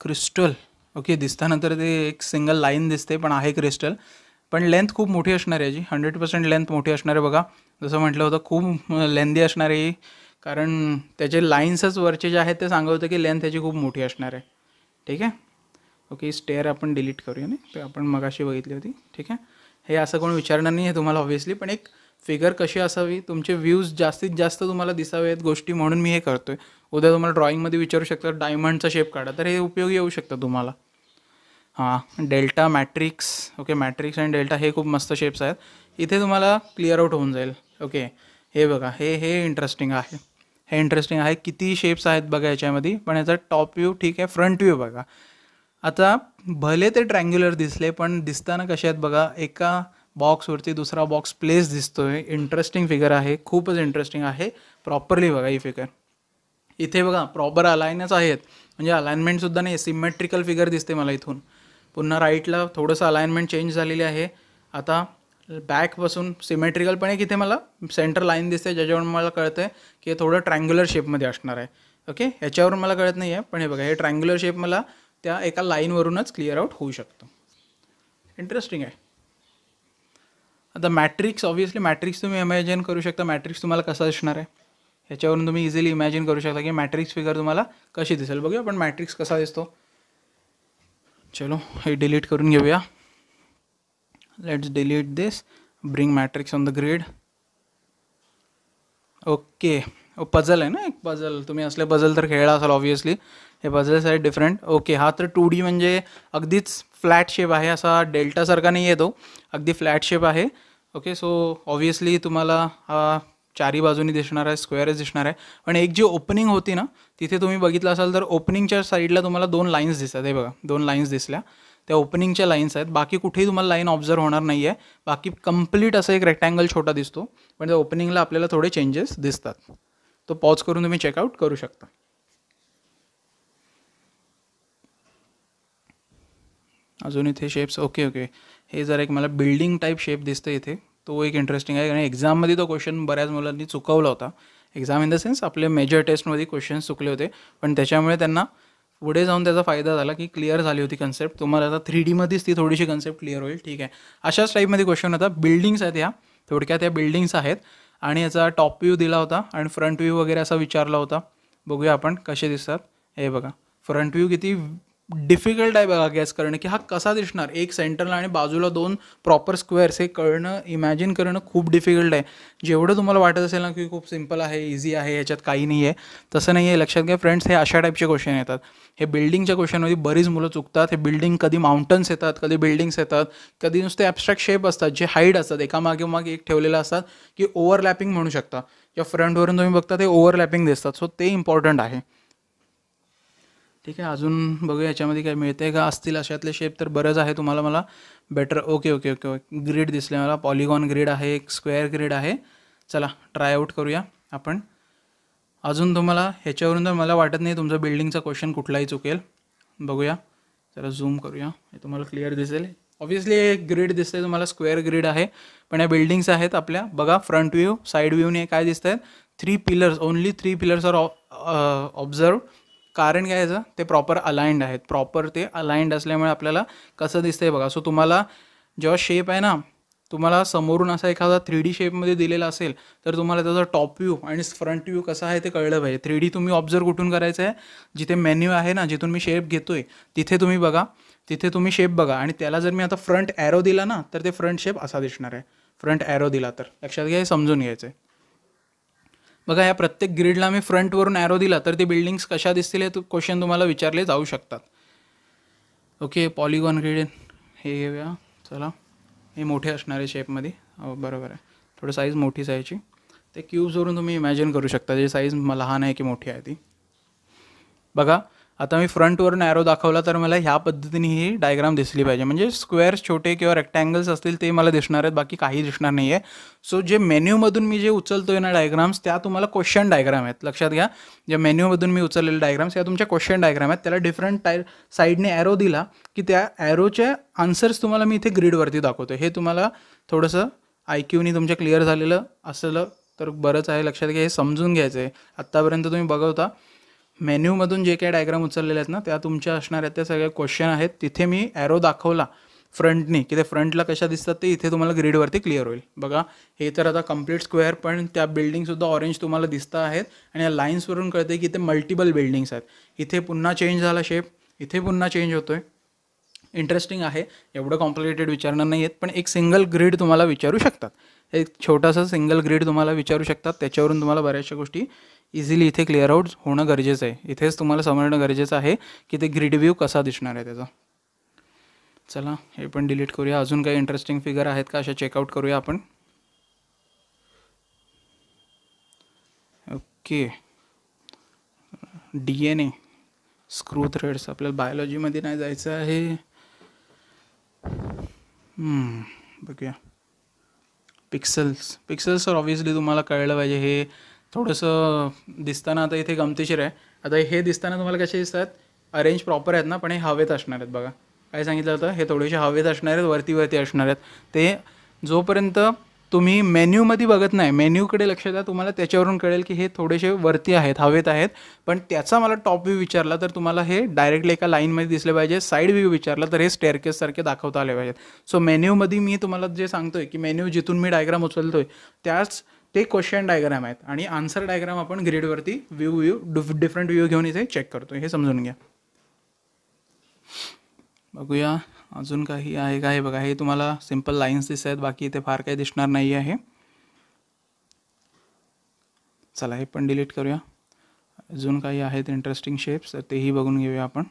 क्रिस्टल ओके दिसतानंतर ते एक सिंगल लाईन दिसते पण आहे क्रिस्टल पण लेंथ खूप मोठी असणार आहे जी हंड्रेड पर्सेंट लेंथ मोठी असणार आहे बघा जसं म्हटलं होतं खूप लेंदी असणार आहे कारण त्याचे लाईन्सच वरचे जे आहेत ते सांगत होते की लेंथ त्याची खूप मोठी असणार आहे ठीक आहे ओके स्टेअर आपण डिलीट करूया नाही ते आपण मगाशी बघितली होती ठीक आहे हे असं कोण विचारणार नाही आहे तुम्हाला ऑब्वियसली पण एक फिगर कशी असावी तुमचे व्ह्यूज जास्तीत जास्त तुम्हाला दिसावेत गोष्टी म्हणून मी हे करतो आहे उद्या तुम्हाला ड्रॉईंगमध्ये विचारू शकता डायमंडचा शेप काढा तर हे उपयोगी येऊ शकतं तुम्हाला हां डेल्टा मॅट्रिक्स ओके मॅट्रिक्स आणि डेल्टा हे खूप मस्त शेप्स आहेत इथे तुम्हाला क्लिअर आउट होऊन जाईल ओके हे बघा हे हे इंटरेस्टिंग आहे हे इंटरेस्टिंग आहे किती शेप्स आहेत बघा याच्यामध्ये पण याचा टॉप व्ह्यू ठीक आहे फ्रंट व्ह्यू बघा आता भले ते ट्रँग्युलर दिसले पण दिसताना कसे आहेत बघा एका बॉक्सवरती दुसरा बॉक्स प्लेस दिसतोय इंटरेस्टिंग फिगर आहे खूपच इंटरेस्टिंग आहे प्रॉपरली बघा ही फिगर इथे बघा प्रॉपर अलायनच आहेत म्हणजे अलाइनमेंटसुद्धा नाही सिमेट्रिकल फिगर दिसते मला इथून पुन्हा राईटला थोडंसं अलाइनमेंट चेंज झालेली आहे आता बॅकपासून सिमेट्रिकल पण एक इथे मला सेंटर लाईन दिसते ज्याच्यावरून मला कळतं आहे की हे थोडं ट्रँग्युलर शेपमध्ये असणार आहे ओके ह्याच्यावरून मला कळत नाही आहे पण हे बघा हे ट्रँग्युलर शेप मला त्या एका लाईनवरूनच क्लिअर आउट होऊ शकतो इंटरेस्टिंग आहे आता मॅट्रिक्स ऑब्वियसली मॅट्रिक्स तुम्ही इमॅजिन करू शकता मॅट्रिक्स तुम्हाला कसा दिसणार आहे ह्याच्यावरून तुम्ही इझिली इमॅजिन करू शकता की मॅट्रिक्स फिगर तुम्हाला कशी दिसेल बघूया पण मॅट्रिक्स कसा दिसतो चलो हे डिलीट करून घेऊया let's delete this bring matrix on the grid okay puzzle आहे ना एक पझल तुम्ही असले पझल तर खेळला असाल ऑब्वियसली हे पझल्स आहेत डिफरंट ओके हा तर टू डी म्हणजे अगदीच फ्लॅट शेप आहे असा डेल्टासारखा नाही आहे तो अगदी फ्लॅट शेप आहे ओके सो ऑब्वियसली तुम्हाला हा चारी बाजूनी दिसणार आहे स्क्वेअरच दिसणार आहे पण एक जी ओपनिंग होती ना तिथे तुम्ही बघितलं असाल तर ओपनिंगच्या साईडला तुम्हाला दोन लाईन्स दिसतात हे बघा दोन लाईन्स दिसल्या त्या ओपनिंगच्या लाईन्स आहेत बाकी कुठेही तुम्हाला लाईन ऑब्झर्व होणार नाही आहे बाकी कम्प्लीट असं एक रेक्टँगल छोटा दिसतो पण त्या ओपनिंगला आपल्याला थोडे चेंजेस दिसतात तो पॉज करून तुम्ही चेकआउट करू शकता अजून इथे शेप्स ओके ओके हे जर एक मला बिल्डिंग टाईप शेप दिसतं इथे तो एक इंटरेस्टिंग आहे कारण एक्झाममध्ये तो क्वेश्चन बऱ्याच मुलांनी चुकवला होता एक्झाम इन द सेन्स आपले मेजर टेस्टमध्ये क्वेश्चन्स चुकले होते पण त्याच्यामुळे त्यांना पुढे जाऊन त्याचा फायदा झाला की क्लिअर झाली होती कन्सेप्ट तुम्हाला आता थ्री डीमध्येच ती थोडीशी कन्सेप्ट क्लिअर होईल ठीक आहे अशाच टाईपमध्ये क्वेश्चन होता बिल्डिंग्स आहेत ह्या थोडक्यात या बिल्डिंग्स आहेत आणि याचा टॉप व्ह्यू दिला होता आणि फ्रंट व्ह्यू वगैरे असा विचारला होता बघूया आपण कसे दिसतात हे बघा फ्रंट व्ह्यू किती डिफिकल्ट आहे बघा गॅस करणं की हा कसा दिसणार एक सेंटरला आणि बाजूला दोन प्रॉपर स्क्वेअर्स हे कळणं इमॅजिन करणं खूप डिफिकल्ट आहे जेवढं तुम्हाला वाटत असेल ना की खूप सिम्पल आहे इझी आहे याच्यात काही नाही आहे तसं नाही आहे लक्षात घ्या फ्रेंड्स हे अशा टाईपचे क्वेश्चन येतात हे बिल्डिंगच्या क्वेश्चनमध्ये बरीच मुलं चुकतात हे बिल्डिंग कधी माउंटन्स येतात कधी बिल्डिंग्स येतात कधी नुसते ॲबस्ट्रॅक्ट शेप असतात जे हाईट असतात एका मागे मागे एक ठेवलेलं असतात की ओव्हरलॅपिंग म्हणू शकता या फ्रंटवरून तुम्ही बघता ते ओव्हरलॅपिंग दिसतात सो ते इम्पॉर्टंट आहे ठीक आहे अजून बघू याच्यामध्ये काय मिळते का असतील अशातले शेप तर बरंच आहे तुम्हाला मला better okay okay okay okay grid दिसले मला पॉलिगॉन ग्रीड आहे एक स्क्वेअर ग्रीड आहे चला ट्राय आऊट करूया आपण अजून तुम्हाला ह्याच्यावरून तर मला वाटत नाही तुमचा बिल्डिंगचा क्वेश्चन कुठलाही चुकेल बघूया जरा झूम करूया हे तुम्हाला क्लिअर दिसेल ऑब्व्हियसली एक ग्रीड दिसते तुम्हाला स्क्वेअर ग्रीड आहे पण या बिल्डिंग्स आहेत आपल्या बघा फ्रंट व्ह्यू साईड व्ह्यूने काय दिसत आहेत three pillars only three pillars are observe कारण काय याचं ते प्रॉपर अलाइंड आहेत प्रॉपर ते अलाइंड असल्यामुळे आपल्याला कसं दिसतंय बघा सो तुम्हाला जेव्हा शेप आहे ना तुम्हाला समोरून असा एखादा थ्री डी शेपमध्ये दिलेला असेल तर तुम्हाला त्याचा टॉप व्ह्यू आणि फ्रंट व्ह्यू कसा आहे ते कळलं पाहिजे थ्री डी तुम्ही ऑब्झर्व कुठून करायचं आहे जिथे मेन्यू आहे ना जिथून मी शेप घेतो आहे तिथे तुम्ही बघा तिथे तुम्ही शेप बघा आणि त्याला जर मी आता फ्रंट ॲरो दिला ना तर ते फ्रंट शेप असा दिसणार आहे फ्रंट ॲरो दिला तर लक्षात घ्या समजून घ्यायचं आहे बघा या प्रत्येक ग्रीडला मी फ्रंटवरून ॲरो दिला तर ती बिल्डिंग्स कशा दिसतील हे क्वेश्चन तुम्हाला विचारले जाऊ शकतात ओके पॉलिगॉन ग्रीड हे घेऊया चला हे मोठे असणारे आहे शेपमध्ये बरोबर आहे थोडं साईज मोठीच आहे ते क्यूब्सवरून तुम्ही इमॅजिन करू शकता जे साईज लहान आहे की मोठी आहे ती बघा आता मी फ्रंटवरून ॲरो दाखवला तर मला ह्या पद्धतीने ही डायग्राम दिसली पाहिजे म्हणजे स्क्वेअर्स छोटे किंवा रेक्टँगल्स असतील ते मला दिसणार आहेत बाकी काही दिसणार नाही आहे सो जे मेन्यूमधून मी जे उचलतो आहे ना डायग्राम्स त्या तुम्हाला क्वेश्चन डायग्राम आहेत लक्षात घ्या जे मेन्यूमधून मी उचललेले डायग्राम्स या तुमच्या क्वेश्चन डायग्राम आहेत त्याला डिफरंट टाय साईडने ॲरो दिला की त्या ॲरोचे आन्सर्स तुम्हाला मी इथे ग्रीडवरती दाखवतो हे तुम्हाला थोडंसं आय क्यूनी तुमच्या क्लिअर झालेलं असलं तर बरंच आहे लक्षात घ्या हे समजून घ्यायचं आहे आत्तापर्यंत तुम्ही बघवता मेन्यूमधून जे काही डायग्राम उचललेले आहेत ना त्या तुमच्या असणाऱ्या त्या सगळ्या क्वेश्चन आहेत तिथे मी ॲरो दाखवला फ्रंटनी की ते फ्रंटला कशा दिसतात ते इथे तुम्हाला ग्रीडवरती क्लिअर होईल बघा हे तर आता कम्प्लीट स्क्वेअर पण त्या बिल्डिंगसुद्धा ऑरेंज तुम्हाला दिसत आहेत आणि या लाईन्सवरून कळते की इथे मल्टिपल बिल्डिंग्स आहेत इथे पुन्हा चेंज झाला शेप इथे पुन्हा चेंज होतो आहे इंटरेस्टिंग आहे एवढं कॉम्प्लिकेटेड विचारणार नाही आहेत पण एक सिंगल ग्रीड तुम्हाला विचारू शकतात एक छोटासा सिंगल ग्रीड तुम्हाला विचारू शकतात त्याच्यावरून तुम्हाला बऱ्याचशा गोष्टी इझिली इथे क्लिअर आउट होणं गरजेचं आहे इथेच तुम्हाला समजणं गरजेचं आहे की ते ग्रीड व्ह्यू कसा दिसणार आहे त्याचा चला हे पण डिलीट करूया अजून काही इंटरेस्टिंग फिगर आहेत का अशा चेकआउट करूया आपण okay D N A screw threads आपल्याला बायोलॉजीमध्ये नाही जायचं आहे बघूया पिक्सल्स पिक्सल्स सर ऑब्व्हियसली तुम्हाला कळलं पाहिजे हे थोडंसं दिसताना आता इथे गमतीशीर आहे आता हे दिसताना तुम्हाला कसे दिसतात अरेंज प्रॉपर आहेत ना पण हे हवेत असणार आहेत बघा काय सांगितलं होतं हे थोडेसे हवेत असणार आहेत वरती वरती असणार आहेत ते जोपर्यंत तुम्ही मेन्यूमध्ये बघत नाही मेन्यूकडे लक्ष द्या तुम्हाला त्याच्यावरून कळेल की हे थोडेसे वरती आहेत हवेत आहेत पण त्याचा मला टॉप व्ह्यू विचारला तर तुम्हाला हे डायरेक्टली एका लाईनमध्ये दिसले पाहिजे साईड व्ह्यू विचारला तर हे स्टेअरकेससारखे दाखवता आले पाहिजेत सो मेन्यूमध्ये मी तुम्हाला जे सांगतोय की मेन्यू जिथून मी डायग्राम उचलतोय त्याच ते क्वेश्चन डायग्राम आहेत आणि आन्सर डायग्राम आपण ग्रीडवरती व्ह्यू व्ह्यू डिफरंट व्ह्यू घेऊन इथे चेक करतो हे समजून घ्या बघूया अजून काही आहे का हे बघा हे तुम्हाला सिम्पल लाईन्स दिसत आहेत बाकी इथे फार काही दिसणार नाही आहे चला हे पण डिलीट करूया अजून काही आहेत इंटरेस्टिंग शेप्स तेही बघून घेऊया आपण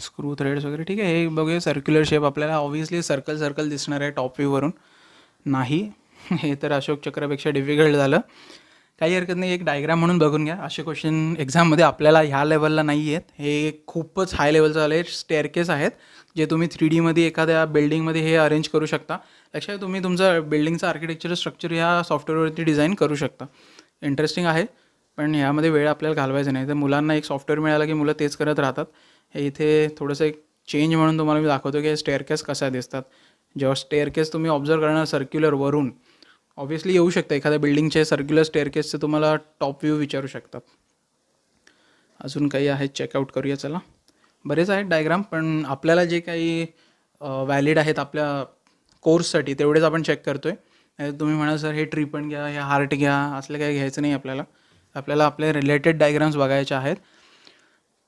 स्क्रू थ्रेड्स वगैरे ठीक आहे हे बघूया सर्क्युलर शेप आपल्याला ऑब्व्हियसली सर्कल सर्कल दिसणार आहे टॉप व्ह्यूवरून नाही हे तर अशोक चक्रापेक्षा डिफिकल्ट झालं काही हरकत नाही एक डायग्राम म्हणून बघून घ्या असे क्वेश्चन एक्झाममध्ये आपल्याला ह्या लेवलला नाही आहेत हे खूपच हाय लेवलचं आले स्टेअरकेस आहेत जे तुम्ही थ्री डीमध्ये एखाद्या बिल्डिंगमध्ये हे अरेंज करू शकता लक्षात तुम्ही तुमचं बिल्डिंगचं आर्किटेक्चर स्ट्रक्चर ह्या सॉफ्टवेअरवरती डिझाईन करू शकता इंटरेस्टिंग आहे पण ह्यामध्ये वेळ आपल्याला घालवायचा नाही तर मुलांना एक सॉफ्टवेअर मिळालं की मुलं तेच करत राहतात हे इथे थोडंसं एक चेंज म्हणून तुम्हाला मी दाखवतो की स्टेअरकेस कसा दिसतात जेव्हा स्टेअरकेस तुम्ही ऑब्झर्व करणार सर्क्युलर वरून ऑब्व्हियसली येऊ शकतं एखाद्या बिल्डिंगचे सर्क्युलर स्टेअरकेसचे तुम्हाला टॉप व्ह्यू विचारू शकतात अजून काही आहेत चेकआउट करूया चला बरेच आहेत डायग्राम पण आपल्याला जे काही व्हॅलिड आहेत आपल्या कोर्ससाठी तेवढेच आपण चेक करतो आहे तुम्ही म्हणाल सर हे ट्री पण घ्या हे हार्ट घ्या असलं काही घ्यायचं नाही आपल्याला आपल्याला आपले रिलेटेड डायग्राम्स बघायचे आहेत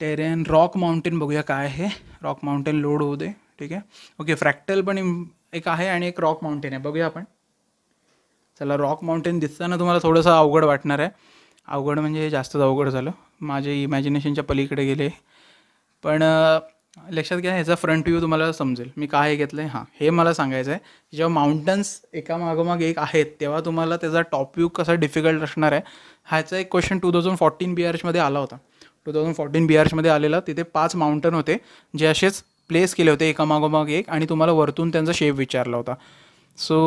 टेरेन रॉक माउंटेन बघूया काय आहे रॉक माउंटेन लोड होऊ दे ठीक आहे ओके फ्रॅक्टल पण एक आहे आणि एक रॉक माउंटेन आहे बघूया आपण त्याला रॉक माउंटेन दिसताना तुम्हाला थोडंसं अवघड वाटणार आहे अवघड म्हणजे जास्तच अवघड झालं माझे इमॅजिनेशनच्या पलीकडे गेले पण लक्षात घ्या ह्याचा फ्रंट व्ह्यू तुम्हाला समजेल मी काय घेतलं आहे हां हे मला सांगायचं आहे जेव्हा माउंटन्स एका मागोमाग एक आहेत तेव्हा तुम्हाला त्याचा टॉप व्ह्यू कसा डिफिकल्ट असणार आहे ह्याचा एक question two thousand fourteen B आरचमध्ये आला होता टू थाउजंड फोर्टीन बी आरचमध्ये आलेला तिथे पाच माउंटन होते जे असेच प्लेस केले होते एका मागोमाग एक आणि तुम्हाला वरतून त्यांचा शेप विचारला होता सो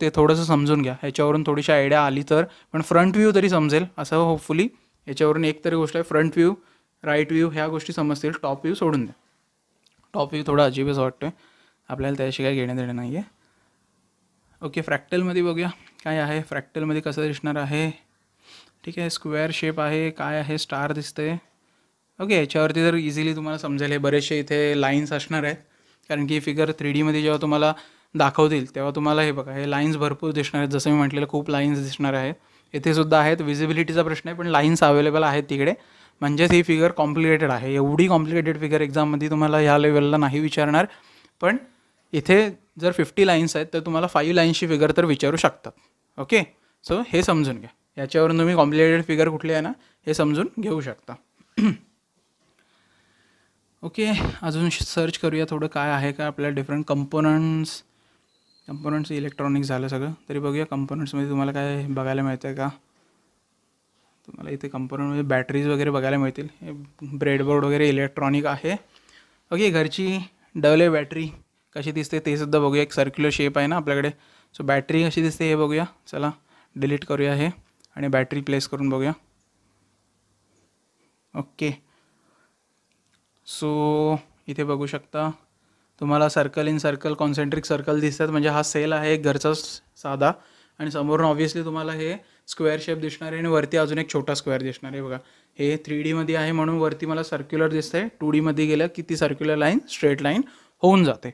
ते थोडंसं समजून घ्या ह्याच्यावरून थोडीशी आयडिया आली तर पण फ्रंट व्ह्यू तरी समजेल असं होपफुली याच्यावरून एक तरी गोष्ट आहे फ्रंट व्ह्यू राईट व्ह्यू ह्या गोष्टी समजतील टॉप व्ह्यू सोडून द्या टॉप व्ह्यू थोडा अजिबच वाटतो आहे आपल्याला त्याशी काही घेणं देणं नाही आहे ओके फ्रॅक्टलमध्ये बघूया काय आहे फ्रॅक्टलमध्ये कसं दिसणार आहे ठीक आहे स्क्वेअर शेप आहे काय आहे स्टार दिसते ओके याच्यावरती जर इझिली तुम्हाला समजेल हे बरेचसे इथे लाईन्स असणार आहेत कारण की फिगर थ्री डीमध्ये जेव्हा तुम्हाला दाखवतील तेव्हा तुम्हाला हे बघा हे लाईन्स भरपूर दिसणार आहेत जसं मी म्हटलेलं खूप लाईन्स दिसणार आहेत येथे सुद्धा आहेत विजिबिलिटीचा प्रश्न आहे पण लाईन्स अवेलेबल आहेत तिकडे म्हणजेच ही फिगर कॉम्प्लिकेटेड आहे एवढी कॉम्प्लिकेटेड फिगर एक्झाममध्ये तुम्हाला ह्या लेवलला नाही विचारणार पण इथे जर फिफ्टी लाईन्स आहेत तर तुम्हाला फाईव्ह लाईन्सची फिगर तर विचारू शकतात ओके सो हे समजून घ्या याच्यावरून तुम्ही कॉम्प्लिकेटेड फिगर कुठली आहे ना हे समजून घेऊ शकता ओके अजून सर्च करूया थोडं काय आहे का आपल्या डिफरंट कंपोनंट्स कंपोनंट्स इलेक्ट्रॉनिक्स झालं सगळं तरी बघूया कंपोनंट्समध्ये तुम्हाला काय बघायला मिळतं आहे का तुम्हाला इथे कंपोनंटमध्ये बॅटरीज वगैरे बघायला मिळतील ब्रेडबोर्ड वगैरे इलेक्ट्रॉनिक आहे ओके घरची डवले बॅटरी कशी दिसते ते सुद्धा बघूया एक सर्क्युलर शेप आहे ना आपल्याकडे सो बॅटरी कशी दिसते हे बघूया चला डिलीट करूया हे आणि बॅटरी प्लेस करून बघूया ओके सो इथे बघू शकता तुम्हाला circle in circle concentric circle दिसतात म्हणजे हा सेल आहे एक घरचा साधा आणि समोरून ऑब्व्हियसली तुम्हाला हे स्क्वेअर शेप दिसणार आहे आणि वरती अजून एक छोटा स्क्वेअर दिसणार आहे बघा हे थ्री डीमध्ये आहे म्हणून वरती मला सर्क्युलर दिसतं आहे टू डीमध्ये गेलं की ती सर्क्युलर लाईन स्ट्रेट लाईन होऊन जाते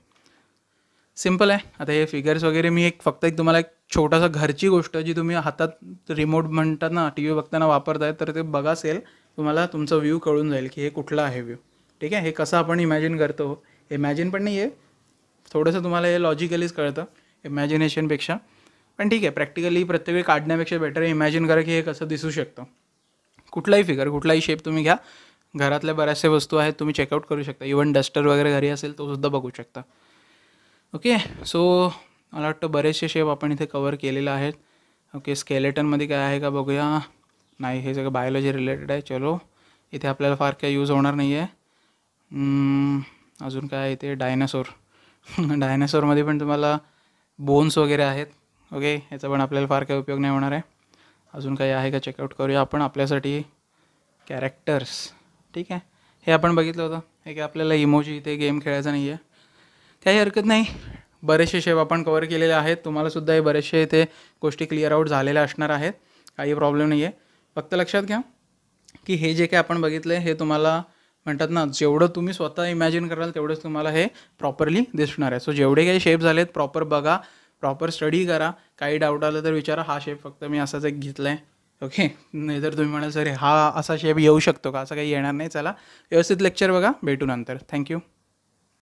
सिम्पल आहे आता हे फिगर्स वगैरे मी एक फक्त एक तुम्हाला एक छोटासा घरची गोष्ट जी तुम्ही हातात रिमोट म्हणतात ना टी व्ही बघताना वापरताय तर ते बघा सेल तुम्हाला तुमचा व्यू कळून जाईल की हे कुठला आहे व्यू ठीक आहे हे कसं आपण इमॅजिन करतो इमॅजिन पण नाही आहे थोडंसं तुम्हाला हे लॉजिकलीच कळतं इमॅजिनेशनपेक्षा पण ठीक आहे प्रॅक्टिकली प्रत्येक वेळी काढण्यापेक्षा बेटर आहे इमॅजिन करा की हे कसं दिसू शकतं कुठलाही फिगर कुठलाही शेप तुम्ही घ्या घरातल्या बऱ्याचशा वस्तू आहेत तुम्ही चेकआउट करू शकता इवन डस्टर वगैरे घरी असेल तो सुद्धा बघू शकता ओके सो मला वाटतं बरेचसे शेप आपण इथे कवर केलेलं आहेत ओके स्केलेटनमध्ये काय आहे का बघूया नाही हे सगळं बायोलॉजी रिलेटेड आहे चलो इथे आपल्याला फार काही यूज होणार नाही आहे अजून काय आहे ते डायनासोर डायनासोरमध्ये पण तुम्हाला बोन्स वगैरे आहेत ओके याचा पण आपल्याला फार काही उपयोग नाही होणार आहे अजून काही आहे का चेकआउट करूया आपण आपल्यासाठी कॅरेक्टर्स ठीक आहे हे आपण बघितलं होतं हे की आपल्याला इमोजी इथे गेम खेळायचा नाही आहे काही हरकत नाही बरेचसे शेप आपण कवर केलेले आहेत तुम्हालासुद्धा हे बरेचसे इथे गोष्टी क्लिअर आऊट झालेल्या असणार आहेत काही प्रॉब्लेम नाही आहे फक्त लक्षात घ्या की हे जे काही आपण बघितलं हे तुम्हाला म्हणतात ना जेवढं तुम्ही स्वतः इमॅजिन कराल तेवढंच तुम्हाला हे प्रॉपरली दिसणार आहे सो जेवढे काही शेप झाले आहेत प्रॉपर बघा प्रॉपर स्टडी करा काही डाऊट आलं तर विचारा हा शेप फक्त मी असाच एक घेतला आहे ओके नाही तर तुम्ही म्हणाल सर हा असा शेप येऊ शकतो का असं काही येणार नाही चला व्यवस्थित लेक्चर बघा भेटू नंतर थँक्यू